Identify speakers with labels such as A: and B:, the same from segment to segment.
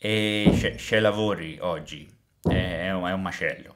A: e c'è, lavori oggi, è, è un macello.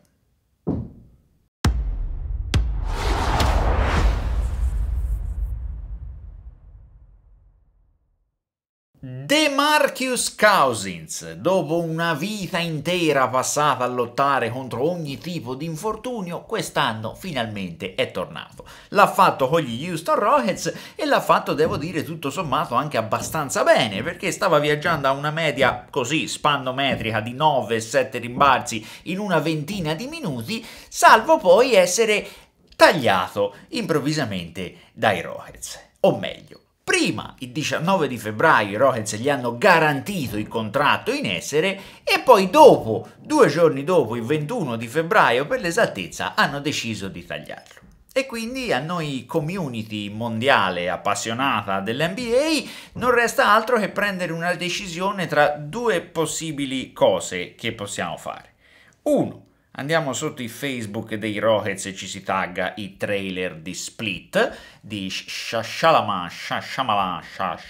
A: Marcus Cousins, dopo una vita intera passata a lottare contro ogni tipo di infortunio, quest'anno finalmente è tornato. L'ha fatto con gli Houston Rockets e l'ha fatto, devo dire, tutto sommato anche abbastanza bene, perché stava viaggiando a una media così spannometrica di 9-7 rimbalzi in una ventina di minuti, salvo poi essere tagliato improvvisamente dai Rockets. O meglio, Prima, il 19 di febbraio, i Rockets gli hanno garantito il contratto in essere e poi dopo, due giorni dopo, il 21 di febbraio per l'esattezza, hanno deciso di tagliarlo. E quindi a noi community mondiale appassionata dell'NBA non resta altro che prendere una decisione tra due possibili cose che possiamo fare. Uno, Andiamo sotto i Facebook dei Rockets e ci si tagga i trailer di Split di Shashalama, Shashamala,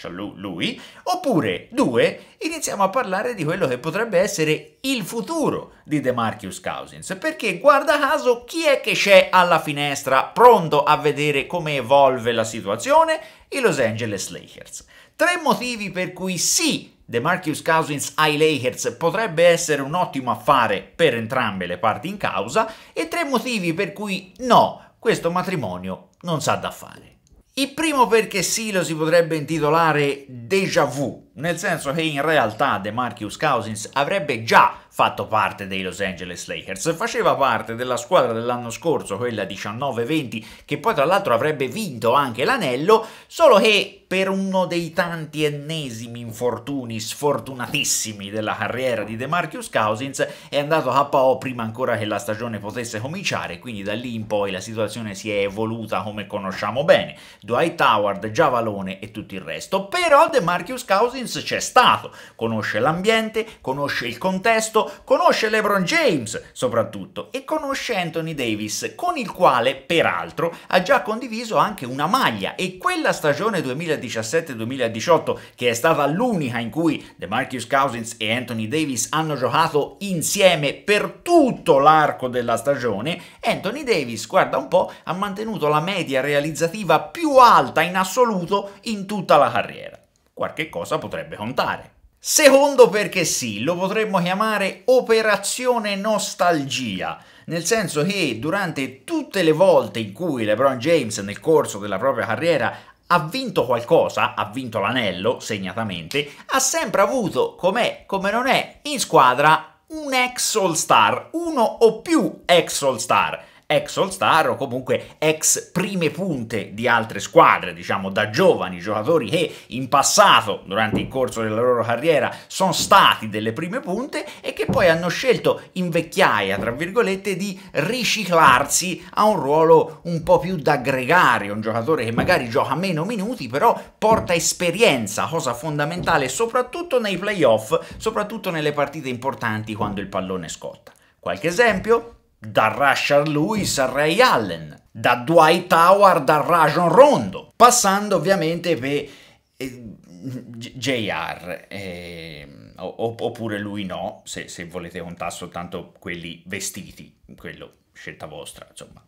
A: lui, oppure due, iniziamo a parlare di quello che potrebbe essere il futuro di The DeMarcus Cousins, perché guarda caso chi è che c'è alla finestra pronto a vedere come evolve la situazione? I Los Angeles Lakers. Tre motivi per cui sì, The DeMarcus Cousins ai Lakers potrebbe essere un ottimo affare per entrambe le parti in causa e tre motivi per cui no, questo matrimonio non sa da fare. Il primo perché sì lo si potrebbe intitolare déjà vu, nel senso che in realtà DeMarcus Cousins avrebbe già fatto parte dei Los Angeles Lakers, faceva parte della squadra dell'anno scorso, quella 19-20, che poi tra l'altro avrebbe vinto anche l'anello, solo che per uno dei tanti ennesimi infortuni sfortunatissimi della carriera di DeMarcus Cousins è andato a KO prima ancora che la stagione potesse cominciare, quindi da lì in poi la situazione si è evoluta come conosciamo bene. Dwight Howard, Giavalone e tutto il resto, però DeMarcus Cousins Collins c'è stato, conosce l'ambiente, conosce il contesto, conosce LeBron James soprattutto e conosce Anthony Davis, con il quale peraltro ha già condiviso anche una maglia e quella stagione 2017-2018 che è stata l'unica in cui DeMarcus Cousins e Anthony Davis hanno giocato insieme per tutto l'arco della stagione, Anthony Davis, guarda un po', ha mantenuto la media realizzativa più alta in assoluto in tutta la carriera qualche cosa potrebbe contare. Secondo perché sì, lo potremmo chiamare operazione nostalgia, nel senso che durante tutte le volte in cui LeBron James nel corso della propria carriera ha vinto qualcosa, ha vinto l'anello segnatamente, ha sempre avuto, com'è, come non è, in squadra un ex All Star, uno o più ex All Star ex All-Star o comunque ex prime punte di altre squadre, diciamo da giovani, giocatori che in passato, durante il corso della loro carriera, sono stati delle prime punte e che poi hanno scelto in vecchiaia, tra virgolette, di riciclarsi a un ruolo un po' più da gregario, un giocatore che magari gioca meno minuti, però porta esperienza, cosa fondamentale soprattutto nei playoff, soprattutto nelle partite importanti quando il pallone scotta. Qualche esempio? da Rashard Lewis a Ray Allen, da Dwight Howard a Rajon Rondo, passando ovviamente per eh, JR, eh, oppure lui no, se, se volete contare soltanto quelli vestiti, quello scelta vostra, insomma.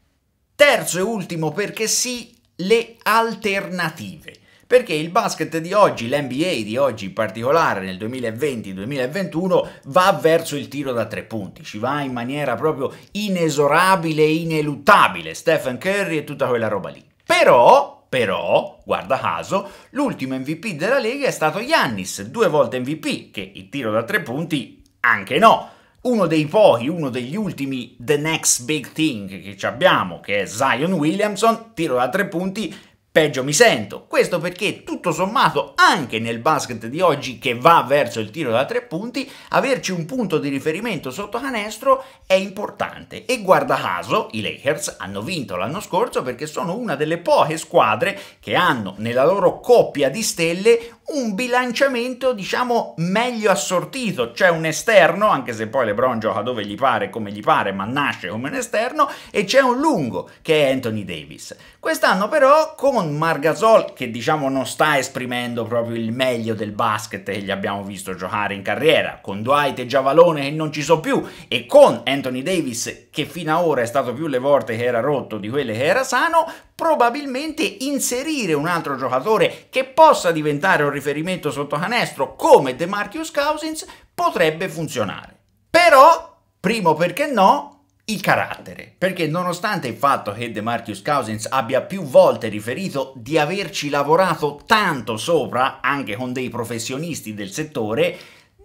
A: Terzo e ultimo perché sì, le alternative. Perché il basket di oggi, l'NBA di oggi in particolare nel 2020-2021 va verso il tiro da tre punti, ci va in maniera proprio inesorabile ineluttabile, Stephen Curry e tutta quella roba lì. Però però, guarda caso, l'ultimo MVP della Lega è stato Yannis, due volte MVP, che il tiro da tre punti anche no. Uno dei pochi, uno degli ultimi The Next Big Thing che abbiamo, che è Zion Williamson, tiro da tre punti, peggio mi sento. Questo perché tutto sommato anche nel basket di oggi che va verso il tiro da tre punti, averci un punto di riferimento sotto canestro è importante. E guarda caso, i Lakers hanno vinto l'anno scorso perché sono una delle poche squadre che hanno nella loro coppia di stelle un bilanciamento diciamo meglio assortito, c'è cioè un esterno, anche se poi LeBron gioca dove gli pare, come gli pare, ma nasce come un esterno, e c'è un lungo che è Anthony Davis. Quest'anno però con Margasol, che diciamo non sta esprimendo proprio il meglio del basket che gli abbiamo visto giocare in carriera, con Dwight e Giavalone che non ci sono più, e con Anthony Davis che fino ad ora è stato più le volte che era rotto di quelle che era sano, probabilmente inserire un altro giocatore che possa diventare un riferimento sotto canestro come DeMarcus Cousins potrebbe funzionare. Però, primo perché no, il carattere, perché nonostante il fatto che DeMarcus Cousins abbia più volte riferito di averci lavorato tanto sopra, anche con dei professionisti del settore,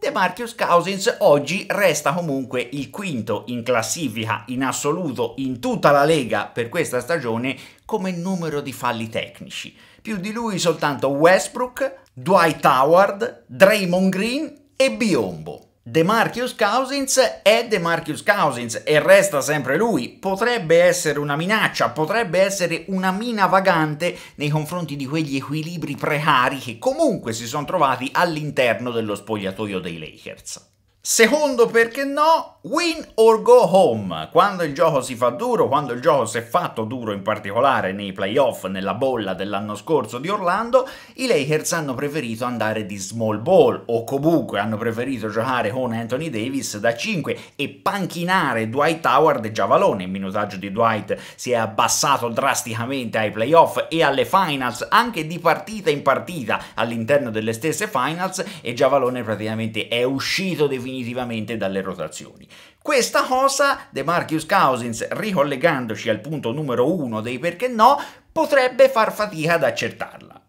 A: De Marcus Cousins oggi resta comunque il quinto in classifica in assoluto in tutta la Lega per questa stagione come numero di falli tecnici. Più di lui soltanto Westbrook, Dwight Howard, Draymond Green e Biombo. De Marcus Cousins è De Marcus Cousins e resta sempre lui. Potrebbe essere una minaccia, potrebbe essere una mina vagante nei confronti di quegli equilibri precari che comunque si sono trovati all'interno dello spogliatoio dei Lakers. Secondo perché no, Win or go home, quando il gioco si fa duro, quando il gioco si è fatto duro in particolare nei playoff, nella bolla dell'anno scorso di Orlando, i Lakers hanno preferito andare di small ball o comunque hanno preferito giocare con Anthony Davis da 5 e panchinare Dwight Howard e Giavalone. Il minutaggio di Dwight si è abbassato drasticamente ai playoff e alle finals, anche di partita in partita all'interno delle stesse finals e Giavalone praticamente è uscito definitivamente dalle rotazioni. Questa cosa, De Marcus Cousins, ricollegandoci al punto numero uno dei perché no, potrebbe far fatica ad accertarla.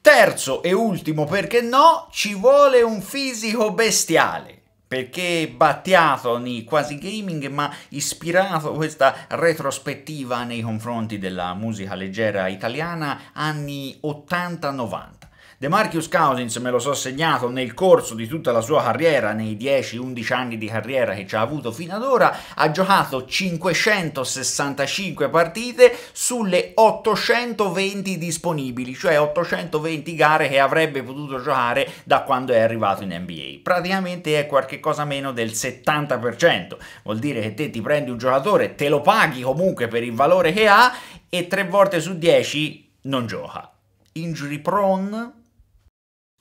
A: Terzo e ultimo perché no, ci vuole un fisico bestiale perché battiato nei quasi gaming ma ispirato questa retrospettiva nei confronti della musica leggera italiana anni 80-90. De Marcus Cousins me lo so segnato nel corso di tutta la sua carriera, nei 10-11 anni di carriera che ci ha avuto fino ad ora, ha giocato 565 partite sulle 820 disponibili, cioè 820 gare che avrebbe potuto giocare da quando è arrivato in NBA. Praticamente è qualche cosa meno del 70%, vuol dire che te ti prendi un giocatore, te lo paghi comunque per il valore che ha e tre volte su 10 non gioca. Injury prone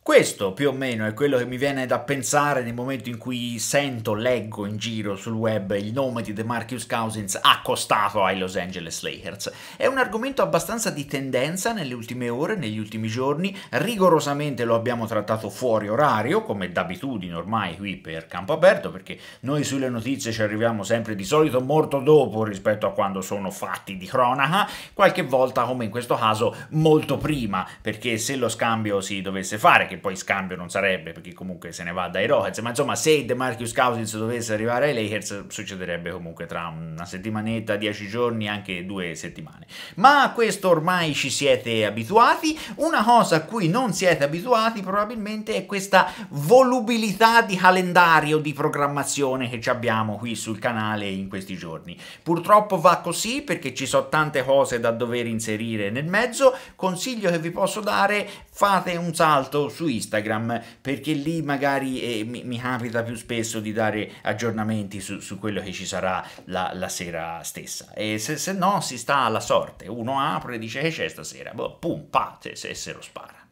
A: questo più o meno è quello che mi viene da pensare nel momento in cui sento, leggo in giro sul web il nome di DeMarcus Cousins accostato ai Los Angeles Lakers. È un argomento abbastanza di tendenza nelle ultime ore, negli ultimi giorni, rigorosamente lo abbiamo trattato fuori orario, come d'abitudine ormai qui per Campo Aperto, perché noi sulle notizie ci arriviamo sempre di solito molto dopo rispetto a quando sono fatti di cronaca, qualche volta come in questo caso molto prima, perché se lo scambio si dovesse fare, che poi scambio non sarebbe perché comunque se ne va dai Rockets, ma insomma se DeMarcus Cousins dovesse arrivare ai Lakers succederebbe comunque tra una settimanetta, dieci giorni, anche due settimane. Ma a questo ormai ci siete abituati, una cosa a cui non siete abituati probabilmente è questa volubilità di calendario, di programmazione che abbiamo qui sul canale in questi giorni. Purtroppo va così perché ci sono tante cose da dover inserire nel mezzo, consiglio che vi posso dare, fate un salto su su Instagram perché lì magari eh, mi, mi, capita più spesso di dare aggiornamenti su, su quello che ci sarà la, la sera stessa e se, se, no si sta alla sorte uno apre e dice che eh, c'è stasera boh, pum, pa, se, se, se lo spara